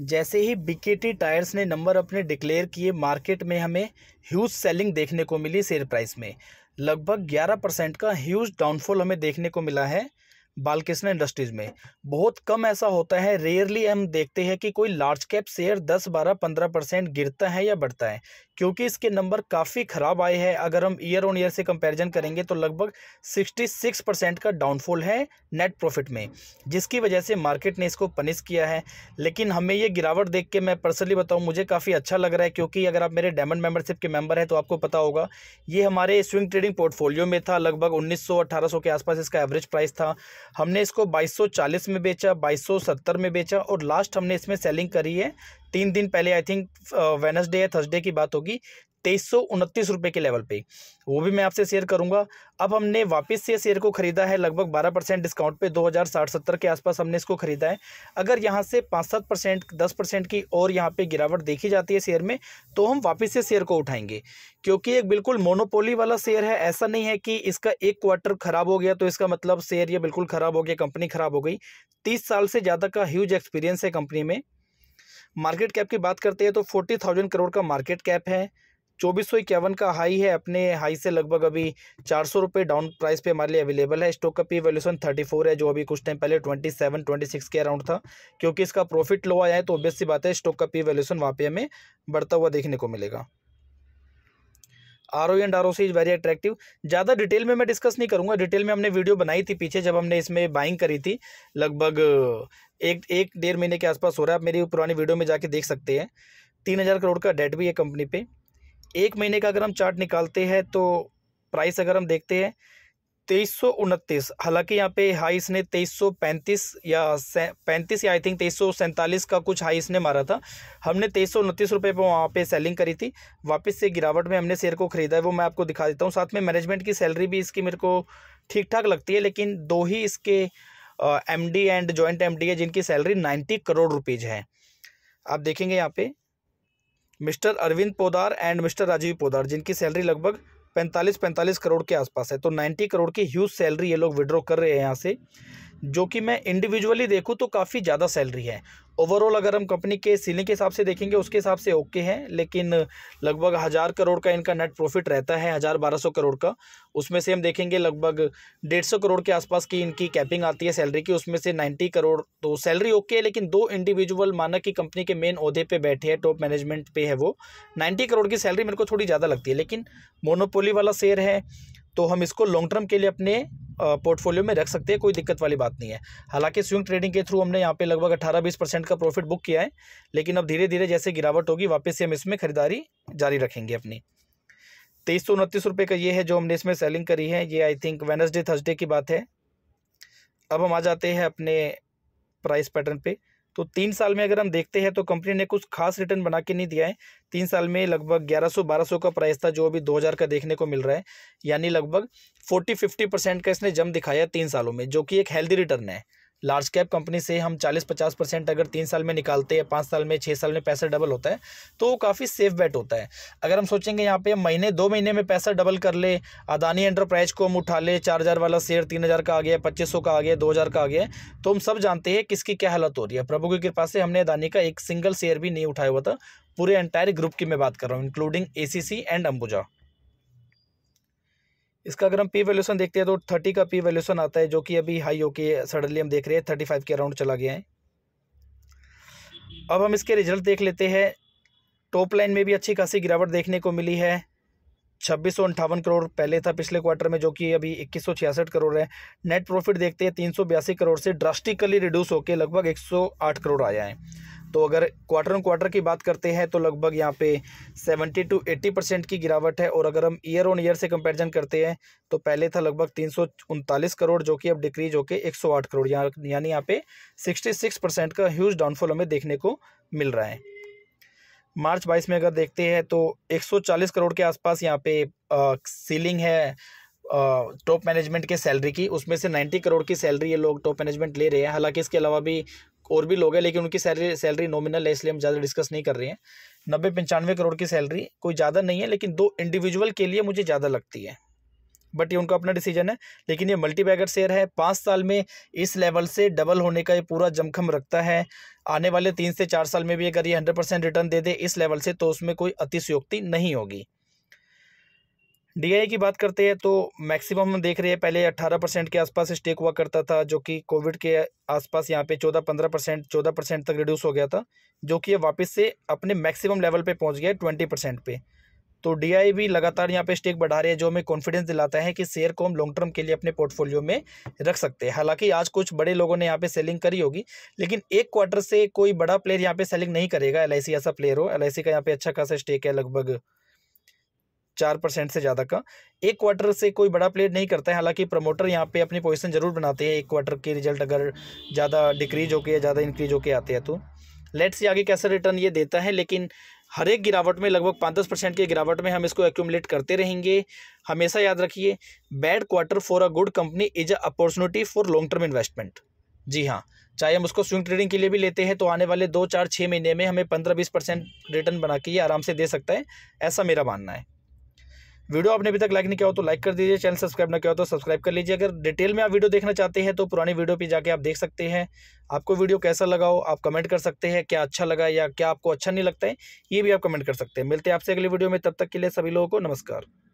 जैसे ही BKT tyres ने नंबर अपने डिक्लेयर किए मार्केट में हमें ह्यूज सेलिंग देखने को मिली शेयर प्राइस में लगभग 11 परसेंट का ह्यूज डाउनफॉल हमें देखने को मिला है बालकृष्ण इंडस्ट्रीज़ में बहुत कम ऐसा होता है रेयरली हम देखते हैं कि कोई लार्ज कैप शेयर 10, 12, 15 परसेंट गिरता है या बढ़ता है क्योंकि इसके नंबर काफ़ी ख़राब आए हैं अगर हम ईयर ऑन ईयर से कंपैरिजन करेंगे तो लगभग 66 परसेंट का डाउनफॉल है नेट प्रॉफिट में जिसकी वजह से मार्केट ने इसको पनिश किया है लेकिन हमें ये गिरावट देख के मैं पर्सनली बताऊँ मुझे काफ़ी अच्छा लग रहा है क्योंकि अगर आप मेरे डायमंड मेम्बरशिप के मेम्बर हैं तो आपको पता होगा ये हमारे स्विंग ट्रेडिंग पोर्टफोलियो में था लगभग उन्नीस सौ के आसपास इसका एवरेज प्राइस था हमने इसको बाईस में बेचा बाईस में बेचा और लास्ट हमने इसमें सेलिंग करी है तीन दिन पहले आई थिंक वेनसडे या थर्सडे की बात होगी तेईस सौ उनतीस रुपये के लेवल पे वो भी मैं आपसे शेयर करूंगा अब हमने वापस से शेयर को ख़रीदा है लगभग बारह परसेंट डिस्काउंट पे दो हज़ार साठ सत्तर के आसपास हमने इसको ख़रीदा है अगर यहाँ से पाँच सात परसेंट दस परसेंट की और यहाँ पे गिरावट देखी जाती है शेयर में तो हम वापस से शेयर को उठाएंगे क्योंकि एक बिल्कुल मोनोपोली वाला शेयर है ऐसा नहीं है कि इसका एक क्वार्टर ख़राब हो गया तो इसका मतलब शेयर ये बिल्कुल ख़राब हो गया कंपनी ख़राब हो गई तीस साल से ज़्यादा का ह्यूज एक्सपीरियंस है कंपनी में मार्केट कैप की बात करते हैं तो फोर्टी थाउजेंड करोड़ का मार्केट कैप है चौबीस सौ इक्यावन का हाई है अपने हाई से लगभग अभी चार सौ रुपये डाउन प्राइस पे हमारे लिए अवेलेबल है स्टॉक का पी वैल्यूशन थर्टी फोर है जो अभी कुछ टाइम पहले ट्वेंटी सेवन ट्वेंटी सिक्स के अराउंड था क्योंकि इसका प्रॉफिट लो आया है तो ऑब्वियस सी बात है स्टॉक का पी वैल्यूशन वहाँ पे हमें बढ़ता हुआ देखने को मिलेगा R O and R O C is very attractive ज़्यादा डिटेल में मैं डिस्कस नहीं करूँगा डिटेल में हमने वीडियो बनाई थी पीछे जब हमने इसमें बाइंग करी थी लगभग एक एक डेढ़ महीने के आसपास हो रहा है आप मेरी पुरानी वीडियो में जाके देख सकते हैं तीन हज़ार करोड़ का डेट भी है कंपनी पे एक महीने का अगर हम चार्ट निकालते हैं तो प्राइस अगर हम देखते हैं तेईस हालांकि यहाँ पे हाई इसने 2335 या पैंतीस या आई थिंक तेईस का कुछ हाई इसने मारा था हमने तेईस सौ उनतीस रुपये पर वहाँ पे सेलिंग करी थी वापस से गिरावट में हमने शेयर को खरीदा है वो मैं आपको दिखा देता हूँ साथ में मैनेजमेंट की सैलरी भी इसकी मेरे को ठीक ठाक लगती है लेकिन दो ही इसके M D and joint M D है जिनकी सैलरी नाइन्टी करोड़ रुपीज़ है आप देखेंगे यहाँ पे mister Arvind Poddar and mister Rajiv Poddar जिनकी सैलरी लगभग पैंतालीस पैंतालीस करोड़ के आसपास है तो नाइन्टी करोड़ की ह्यूज सैलरी ये लोग विड्रॉ कर रहे हैं यहाँ से जो कि मैं इंडिविजुअली देखूँ तो काफ़ी ज़्यादा सैलरी है ओवरऑल अगर हम कंपनी के सीलिंग के हिसाब से देखेंगे उसके हिसाब से ओके है लेकिन लगभग हज़ार करोड़ का इनका नेट प्रॉफिट रहता है हज़ार बारह सौ करोड़ का उसमें से हम देखेंगे लगभग डेढ़ सौ करोड़ के आसपास की इनकी कैपिंग आती है सैलरी की उसमें से नाइन्टी करोड़ तो सैलरी ओके है लेकिन दो इंडिविजुअल माना कि कंपनी के मेन अहदे पर बैठे हैं टॉप मैनेजमेंट पे है वो नाइन्टी करोड़ की सैलरी मेरे को थोड़ी ज़्यादा लगती है लेकिन मोनोपोली वाला शेयर है तो हम इसको लॉन्ग टर्म के लिए अपने पोर्टफोलियो में रख सकते हैं कोई दिक्कत वाली बात नहीं है हालांकि स्विंग ट्रेडिंग के थ्रू हमने यहाँ पे लगभग अठारह बीस परसेंट का प्रॉफिट बुक किया है लेकिन अब धीरे धीरे जैसे गिरावट होगी वापस से हम इसमें खरीदारी जारी रखेंगे अपनी तेईस सौ उनतीस रुपये का ये है जो हमने इसमें सेलिंग करी है ये आई थिंक वेनसडे थर्सडे की बात है अब हम आ जाते हैं अपने प्राइस पैटर्न पर तो तीन साल में अगर हम देखते हैं तो कंपनी ने कुछ खास रिटर्न बना के नहीं दिया है तीन साल में लगभग 1100-1200 का प्राइस था जो अभी 2000 का देखने को मिल रहा है यानी लगभग 40-50 परसेंट का इसने जम दिखाया तीन सालों में जो कि एक हेल्दी रिटर्न है लार्ज कैप कंपनी से हम 40-50 परसेंट अगर तीन साल में निकालते हैं पाँच साल में छः साल में पैसा डबल होता है तो वो काफ़ी सेफ बेट होता है अगर हम सोचेंगे यहाँ पे महीने दो महीने में पैसा डबल कर ले अदानी एंटरप्राइज को हम उठा ले चार हज़ार वाला शेयर तीन हज़ार का आ गया पच्चीस सौ का आ गया दो हज़ार का आ गया तो हम सब जानते हैं किसकी क्या हालत हो रही है प्रभु की कृपा से हमने अदानी का एक सिंगल शेयर भी नहीं उठाया हुआ था पूरे एंटायर ग्रुप की मैं बात कर रहा हूँ इंक्लूडिंग ए एंड अंबुजा इसका अगर हम पी वैल्यूशन देखते हैं तो थर्टी का पी वैल्यूशन आता है जो कि अभी हाई होके सडनली हम देख रहे हैं थर्टी फाइव के अराउंड चला गया है अब हम इसके रिजल्ट देख लेते हैं टॉप लाइन में भी अच्छी खासी गिरावट देखने को मिली है छब्बीस सौ अंठावन करोड़ पहले था पिछले क्वार्टर में जो कि अभी इक्कीस सौ छियासठ करोड़ है नेट प्रॉफिट देखते हैं तीन सौ बयासी करोड़ से ड्रास्टिकली रिड्यूस होकर लगभग एक सौ आठ करोड़ आया है तो अगर क्वार्टर ऑन क्वार्टर की बात करते हैं तो लगभग यहाँ पे सेवेंटी टू एट्टी परसेंट की गिरावट है और अगर हम ईयर ऑन ईयर से कंपैरिजन करते हैं तो पहले था लगभग तीन करोड़ जो कि अब डिक्रीज होकर आठ करोड़ या, यानी यहाँ पे सिक्सटी सिक्स परसेंट का ह्यूज डाउनफॉल हमें देखने को मिल रहा है मार्च बाईस में अगर देखते हैं तो चालीस करोड़ के आसपास यहाँ पे आ, सीलिंग है टॉप मैनेजमेंट के सैलरी की उसमें से 90 करोड़ की सैलरी ये लोग टॉप मैनेजमेंट ले रहे हैं हालांकि इसके अलावा भी और भी लोग हैं लेकिन उनकी सैलरी सैलरी नॉमिनल है इसलिए हम ज़्यादा डिस्कस नहीं कर रहे हैं नब्बे पंचानवे करोड़ की सैलरी कोई ज़्यादा नहीं है लेकिन दो इंडिविजुअल के लिए मुझे ज़्यादा लगती है बट ये उनका अपना डिसीजन है लेकिन ये मल्टीबैगर शेयर है पाँच साल में इस लेवल से डबल होने का ये पूरा जमखम रखता है आने वाले तीन से चार साल में भी अगर ये हंड्रेड परसेंट रिटर्न दे दे इस लेवल से तो उसमें कोई अतिशयोक्ति नहीं होगी डीआई e की बात करते हैं तो मैक्सिमम हम देख रहे हैं पहले 18 परसेंट के आसपास स्टेक हुआ करता था जो कि कोविड के आसपास यहाँ पे 14-15 परसेंट चौदह परसेंट तक रिड्यूस हो गया था जो कि वापस से अपने मैक्सिमम लेवल पे पहुँच गया ट्वेंटी परसेंट पे तो डीआई e भी लगातार यहाँ पे स्टेक बढ़ा रहे हैं जो हमें कॉन्फिडेंस दिलाता है कि शेयर को हम लॉन्ग टर्म के लिए अपने पोर्टफोलियो में रख सकते हैं हालांकि आज कुछ बड़े लोगों ने यहाँ पे सेलिंग करी होगी लेकिन एक क्वार्टर से कोई बड़ा प्लेयर यहाँ पे सेलिंग नहीं करेगा एल ऐसा प्लेयर हो एल का यहाँ पे अच्छा खासा स्टेक है लगभग चार परसेंट से ज़्यादा का एक क्वार्टर से कोई बड़ा प्लेयर नहीं करता है हालांकि प्रमोटर यहाँ पे अपनी पोजीशन ज़रूर बनाते हैं एक क्वार्टर के रिजल्ट अगर ज़्यादा डिक्रीज होकर या ज़्यादा इंक्रीज होकर आते हैं तो लेट से आगे कैसा रिटर्न ये देता है लेकिन हर एक गिरावट में लगभग पाँच दस परसेंट की गिरावट में हम इसको एक्यूमलेट करते रहेंगे हमेशा याद रखिए bad quarter for a good company is a opportunity for long term investment जी हाँ चाहे हम उसको स्विंग ट्रेडिंग के लिए भी लेते हैं तो आने वाले दो चार छः महीने में हमें पंद्रह बीस परसेंट रिटर्न बना के ये आराम से दे सकता है ऐसा मेरा मानना है वीडियो आपने अभी तक लाइक नहीं किया हो तो लाइक कर दीजिए चैनल सब्सक्राइब ना किया हो तो सब्सक्राइब कर लीजिए अगर डिटेल में आप वीडियो देखना चाहते हैं तो पुरानी वीडियो पे जाके आप देख सकते हैं आपको वीडियो कैसा लगा हो आप कमेंट कर सकते हैं क्या अच्छा लगा या क्या आपको अच्छा नहीं लगता है ये भी आप कमेंट कर सकते हैं मिलते हैं आपसे अगले वीडियो में तब तक के लिए सभी लोगों को नमस्कार